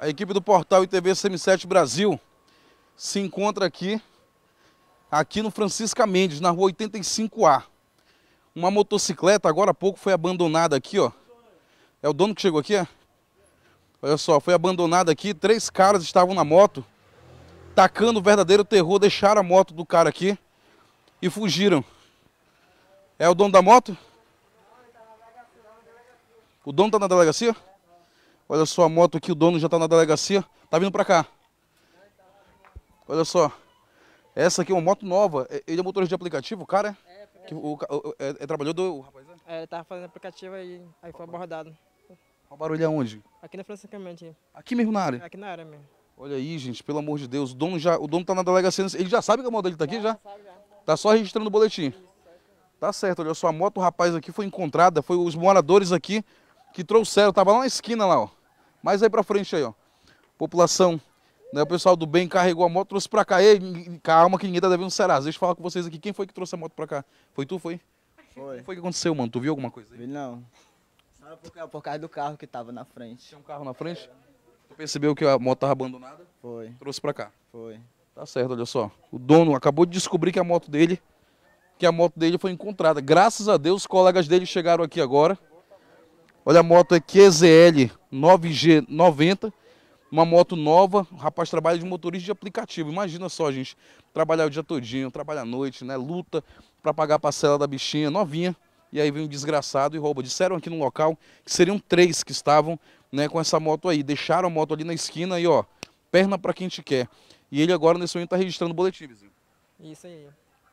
A equipe do portal ITV CM7 Brasil se encontra aqui, aqui no Francisca Mendes, na rua 85A. Uma motocicleta agora há pouco foi abandonada aqui, ó. É o dono que chegou aqui, ó. É? Olha só, foi abandonada aqui, três caras estavam na moto, tacando o verdadeiro terror, deixaram a moto do cara aqui e fugiram. É o dono da moto? O dono tá na delegacia? Olha só a moto aqui, o dono já está na delegacia. Tá vindo para cá. Olha só. Essa aqui é uma moto nova. É, ele é motorista de aplicativo, o cara? É, que, o, o, é, é trabalhador, do rapaz? Né? É, ele tava fazendo aplicativo e aí foi abordado. barulho é aonde? Aqui na França Clemente. Aqui mesmo na área? Aqui na área mesmo. Olha aí, gente, pelo amor de Deus. O dono, já, o dono tá na delegacia. Ele já sabe que a moto dele tá aqui já? já? Sabe, já. Tá só registrando o boletim. Tá certo, olha só. A moto, o rapaz aqui foi encontrada. Foi os moradores aqui que trouxeram. Tava lá na esquina lá, ó. Mais aí para frente aí, ó. População, né, o pessoal do bem carregou a moto, trouxe para cá. Ei, calma que ninguém tá devendo Serasa. Deixa eu falar com vocês aqui. Quem foi que trouxe a moto para cá? Foi tu, foi? Foi. O que foi que aconteceu, mano? Tu viu alguma coisa aí? Não. Sabe por, causa, por causa do carro que tava na frente. Tinha um carro na frente? Tu percebeu que a moto tava abandonada? Foi. Trouxe para cá? Foi. Tá certo, olha só. O dono acabou de descobrir que a moto dele que a moto dele foi encontrada. Graças a Deus, os colegas dele chegaram aqui agora Olha a moto aqui, EZL 9G90, uma moto nova, o rapaz trabalha de motorista de aplicativo. Imagina só, gente, trabalhar o dia todinho, trabalha à noite, né? Luta para pagar a parcela da bichinha novinha. E aí vem um desgraçado e rouba. Disseram aqui no local que seriam três que estavam né, com essa moto aí. Deixaram a moto ali na esquina e ó, perna para quem te quer. E ele agora nesse momento tá registrando o boletim, vizinho. Isso aí.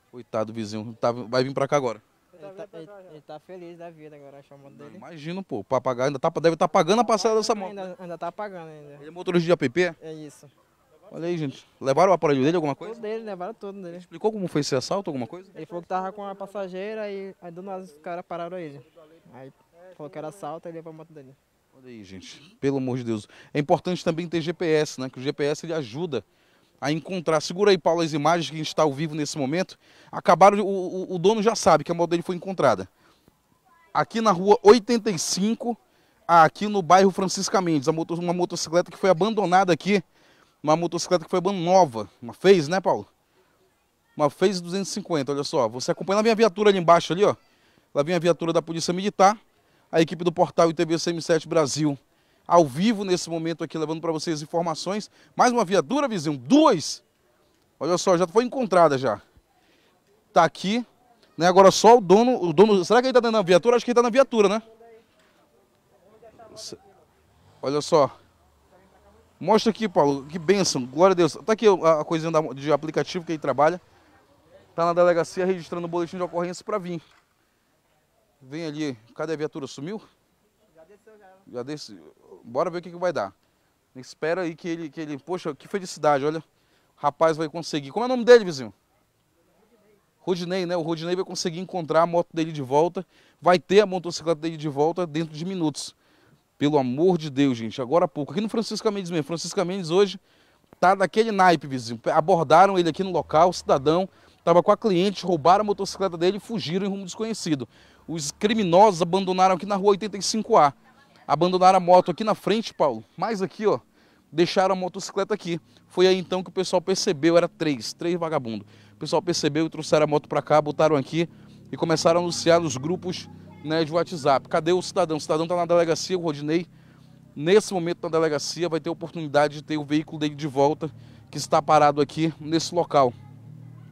Coitado, vizinho. Tá, vai vir para cá agora. Tá ele tá, ele, ele tá, feliz da vida agora, moto dele. Imagina, pô. O ainda tá, deve estar tá pagando a passada dessa moto. Ainda, né? ainda tá pagando ainda. Ele é motorista de app? É isso. Olha aí, gente. Levaram o aparelho dele, alguma coisa? Tudo dele, levaram tudo dele. explicou como foi esse assalto, alguma coisa? Ele falou que tava com uma passageira e aí do nada os caras pararam ele. Aí falou que era assalto e levou a moto dele. Olha aí, gente. Pelo amor de Deus. É importante também ter GPS, né? Que o GPS ele ajuda a encontrar. Segura aí, Paulo, as imagens que a gente está ao vivo nesse momento. Acabaram, o, o, o dono já sabe que a moto dele foi encontrada. Aqui na rua 85, aqui no bairro Francisca Mendes, uma motocicleta que foi abandonada aqui. Uma motocicleta que foi nova, uma fez, né, Paulo? Uma fez 250, olha só. Você acompanha, lá vem a viatura ali embaixo, ali, ó. Lá vem a viatura da Polícia Militar, a equipe do portal ITV CM7 Brasil ao vivo nesse momento aqui, levando para vocês informações. Mais uma viatura vizinho, duas. Olha só, já foi encontrada já. Tá aqui, né? Agora só o dono, o dono, será que ele tá dentro da viatura? Acho que ele tá na viatura, né? Olha só. Mostra aqui, Paulo, que bênção, glória a Deus. Tá aqui a coisinha de aplicativo que ele trabalha. Tá na delegacia registrando o boletim de ocorrência para vir. Vem ali, cadê a viatura? Sumiu? Já desceu já. Já desceu bora ver o que, que vai dar. Espera aí que ele, que ele, poxa, que felicidade, olha, o rapaz vai conseguir. Como é o nome dele, vizinho? Rodinei, né? O Rodinei vai conseguir encontrar a moto dele de volta, vai ter a motocicleta dele de volta dentro de minutos. Pelo amor de Deus, gente, agora há pouco. Aqui no Francisco Mendes mesmo. Francisco Mendes hoje tá daquele naipe, vizinho. Abordaram ele aqui no local, o cidadão, estava com a cliente, roubaram a motocicleta dele e fugiram em rumo desconhecido. Os criminosos abandonaram aqui na rua 85A abandonaram a moto aqui na frente, Paulo, mais aqui, ó, deixaram a motocicleta aqui. Foi aí então que o pessoal percebeu, era três, três vagabundos. O pessoal percebeu e trouxeram a moto para cá, botaram aqui e começaram a anunciar nos grupos né, de WhatsApp. Cadê o cidadão? O cidadão está na delegacia, o Rodinei. Nesse momento na delegacia vai ter a oportunidade de ter o veículo dele de volta, que está parado aqui nesse local.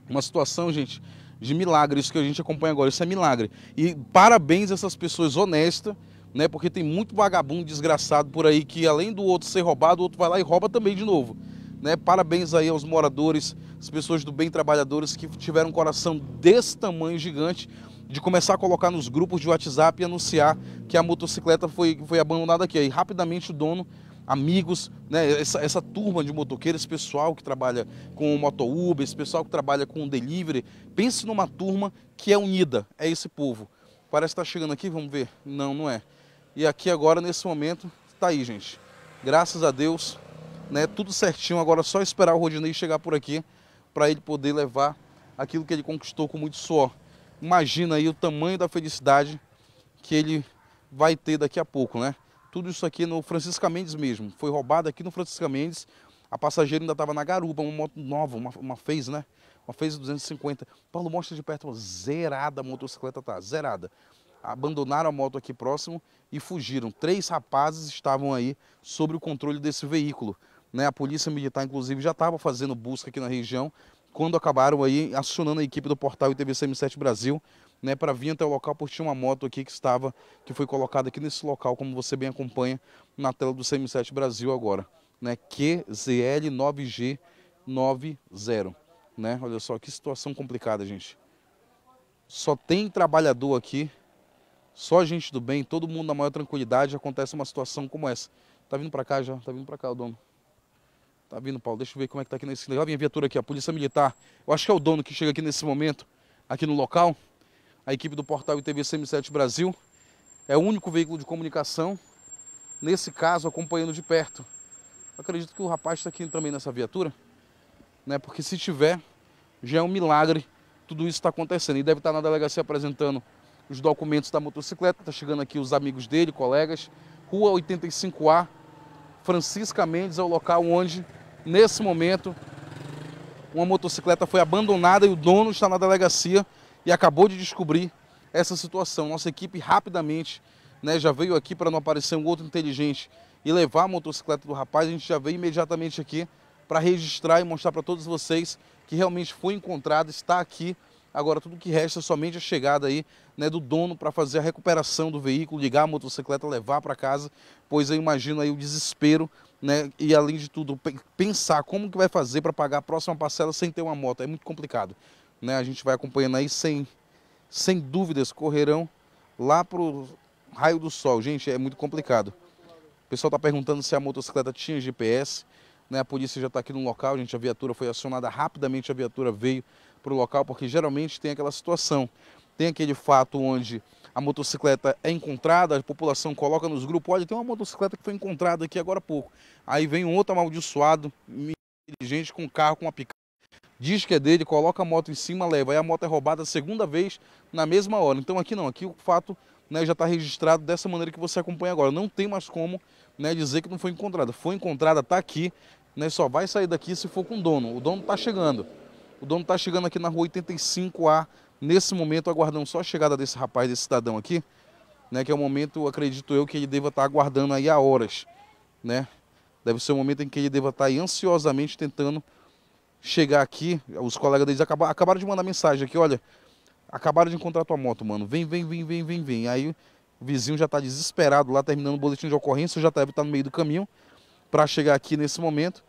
Uma situação, gente, de milagre, isso que a gente acompanha agora, isso é milagre. E parabéns a essas pessoas honestas né? Porque tem muito vagabundo desgraçado por aí que além do outro ser roubado, o outro vai lá e rouba também de novo, né? Parabéns aí aos moradores, as pessoas do bem trabalhadores que tiveram um coração desse tamanho gigante de começar a colocar nos grupos de WhatsApp e anunciar que a motocicleta foi, foi abandonada aqui. Aí rapidamente o dono, amigos, né, essa, essa turma de motoqueiros, esse pessoal que trabalha com o moto Uber, esse pessoal que trabalha com o delivery, pense numa turma que é unida, é esse povo. Parece que está chegando aqui, vamos ver. Não, não é. E aqui agora, nesse momento, tá aí, gente. Graças a Deus, né? Tudo certinho. Agora é só esperar o Rodinei chegar por aqui para ele poder levar aquilo que ele conquistou com muito suor. Imagina aí o tamanho da felicidade que ele vai ter daqui a pouco, né? Tudo isso aqui no Francisca Mendes mesmo. Foi roubado aqui no Francisca Mendes. A passageira ainda estava na garupa, uma moto nova, uma, uma fez, né? Uma fez 250. Paulo mostra de perto, zerada a motocicleta tá, zerada abandonaram a moto aqui próximo e fugiram. Três rapazes estavam aí sobre o controle desse veículo. Né? A polícia militar, inclusive, já estava fazendo busca aqui na região quando acabaram aí acionando a equipe do portal ITVCM7 Brasil né, para vir até o local, porque tinha uma moto aqui que estava, que foi colocada aqui nesse local, como você bem acompanha na tela do CM7 Brasil agora, né, QZL9G90, né, olha só que situação complicada, gente. Só tem trabalhador aqui só gente do bem, todo mundo na maior tranquilidade, acontece uma situação como essa. Tá vindo para cá já, tá vindo para cá o dono. Tá vindo, Paulo, deixa eu ver como é que tá aqui nesse... Olha a minha viatura aqui, a Polícia Militar. Eu acho que é o dono que chega aqui nesse momento, aqui no local. A equipe do portal ITV CM7 Brasil. É o único veículo de comunicação, nesse caso, acompanhando de perto. Eu acredito que o rapaz está aqui também nessa viatura, né? Porque se tiver, já é um milagre tudo isso está acontecendo. E deve estar tá na delegacia apresentando os documentos da motocicleta. Está chegando aqui os amigos dele, colegas. Rua 85A, Francisca Mendes, é o local onde, nesse momento, uma motocicleta foi abandonada e o dono está na delegacia e acabou de descobrir essa situação. Nossa equipe rapidamente né, já veio aqui para não aparecer um outro inteligente e levar a motocicleta do rapaz. A gente já veio imediatamente aqui para registrar e mostrar para todos vocês que realmente foi encontrada, está aqui Agora tudo que resta é somente a chegada aí né, do dono para fazer a recuperação do veículo, ligar a motocicleta, levar para casa, pois eu imagino aí o desespero né, e além de tudo pensar como que vai fazer para pagar a próxima parcela sem ter uma moto, é muito complicado. Né? A gente vai acompanhando aí sem, sem dúvidas, correrão lá para o raio do sol. Gente, é muito complicado. O pessoal está perguntando se a motocicleta tinha GPS. Né? A polícia já está aqui no local, gente. A viatura foi acionada rapidamente, a viatura veio para o local, porque geralmente tem aquela situação, tem aquele fato onde a motocicleta é encontrada, a população coloca nos grupos, olha, tem uma motocicleta que foi encontrada aqui agora há pouco. Aí vem um outro amaldiçoado, inteligente, com um carro, com uma picape, diz que é dele, coloca a moto em cima, leva. Aí a moto é roubada a segunda vez na mesma hora. Então aqui não, aqui o fato né, já está registrado dessa maneira que você acompanha agora. Não tem mais como né, dizer que não foi encontrada. Foi encontrada, está aqui, né, só vai sair daqui se for com o dono. O dono está chegando. O dono está chegando aqui na rua 85A, nesse momento, aguardando só a chegada desse rapaz, desse cidadão aqui, né? Que é o momento, acredito eu, que ele deva estar tá aguardando aí há horas, né? Deve ser o momento em que ele deva estar tá ansiosamente tentando chegar aqui. Os colegas deles acabaram, acabaram de mandar mensagem aqui, olha, acabaram de encontrar tua moto, mano. Vem, vem, vem, vem, vem, vem. Aí o vizinho já está desesperado lá, terminando o boletim de ocorrência, já deve estar tá no meio do caminho para chegar aqui nesse momento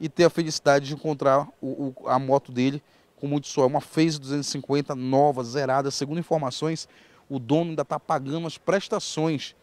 e ter a felicidade de encontrar o, o, a moto dele com muito sol. É uma Phase 250 nova, zerada. Segundo informações, o dono ainda está pagando as prestações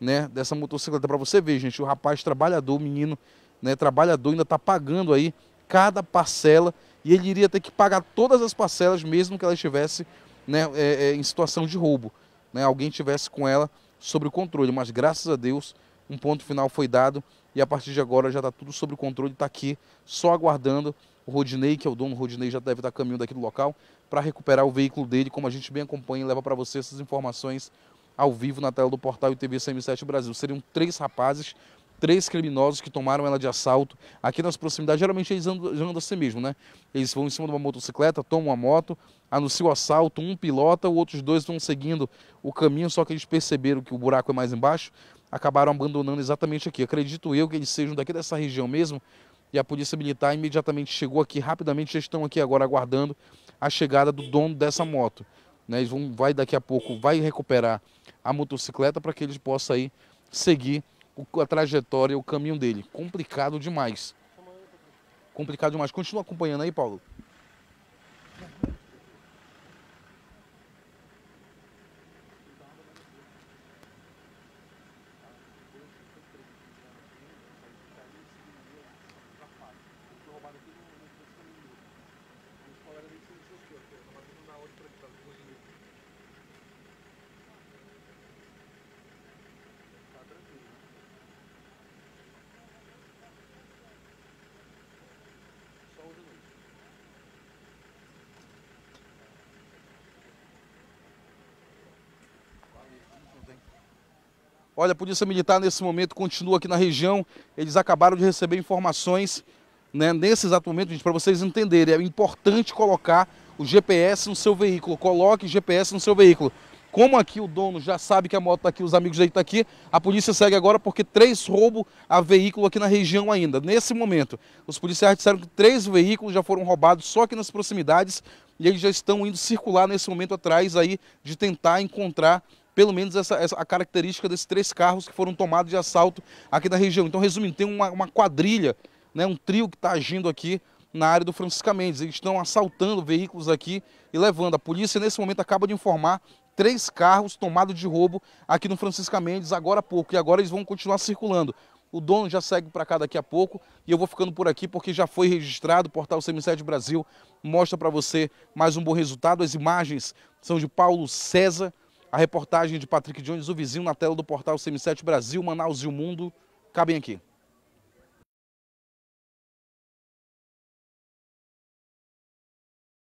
né, dessa motocicleta. Para você ver, gente, o rapaz trabalhador, o menino né, trabalhador, ainda está pagando aí cada parcela e ele iria ter que pagar todas as parcelas, mesmo que ela estivesse né, é, é, em situação de roubo. Né, alguém tivesse com ela sobre o controle, mas graças a Deus um ponto final foi dado e a partir de agora já está tudo sob controle, está aqui só aguardando o Rodinei, que é o dono, o Rodinei já deve estar tá caminho daquele do local, para recuperar o veículo dele, como a gente bem acompanha e leva para você essas informações ao vivo na tela do portal ITV CM7 Brasil. Seriam três rapazes três criminosos que tomaram ela de assalto aqui nas proximidades. Geralmente eles andam, andam assim mesmo, né? Eles vão em cima de uma motocicleta, tomam a moto, anunciam o assalto, um pilota, os outros dois vão seguindo o caminho, só que eles perceberam que o buraco é mais embaixo, acabaram abandonando exatamente aqui. Acredito eu que eles sejam daqui dessa região mesmo, e a polícia militar imediatamente chegou aqui, rapidamente já estão aqui agora aguardando a chegada do dono dessa moto. Né? Eles vão, vai daqui a pouco, vai recuperar a motocicleta para que eles possam aí seguir a trajetória, o caminho dele. Complicado demais. Complicado demais. Continua acompanhando aí, Paulo. Olha, a Polícia Militar nesse momento continua aqui na região. Eles acabaram de receber informações né, nesse exato momento, para vocês entenderem. É importante colocar o GPS no seu veículo. Coloque GPS no seu veículo. Como aqui o dono já sabe que a moto está aqui, os amigos dele estão tá aqui, a polícia segue agora porque três roubos a veículo aqui na região ainda. Nesse momento, os policiais disseram que três veículos já foram roubados só aqui nas proximidades e eles já estão indo circular nesse momento atrás aí de tentar encontrar pelo menos essa, essa, a característica desses três carros que foram tomados de assalto aqui da região. Então, resumindo, tem uma, uma quadrilha, né, um trio que está agindo aqui na área do Francisca Mendes. Eles estão assaltando veículos aqui e levando. A polícia, nesse momento, acaba de informar três carros tomados de roubo aqui no Francisca Mendes agora há pouco. E agora eles vão continuar circulando. O dono já segue para cá daqui a pouco e eu vou ficando por aqui porque já foi registrado. O portal CM7 Brasil mostra para você mais um bom resultado. As imagens são de Paulo César a reportagem de Patrick Jones, o vizinho na tela do portal CM7 Brasil, Manaus e o Mundo, cabem aqui.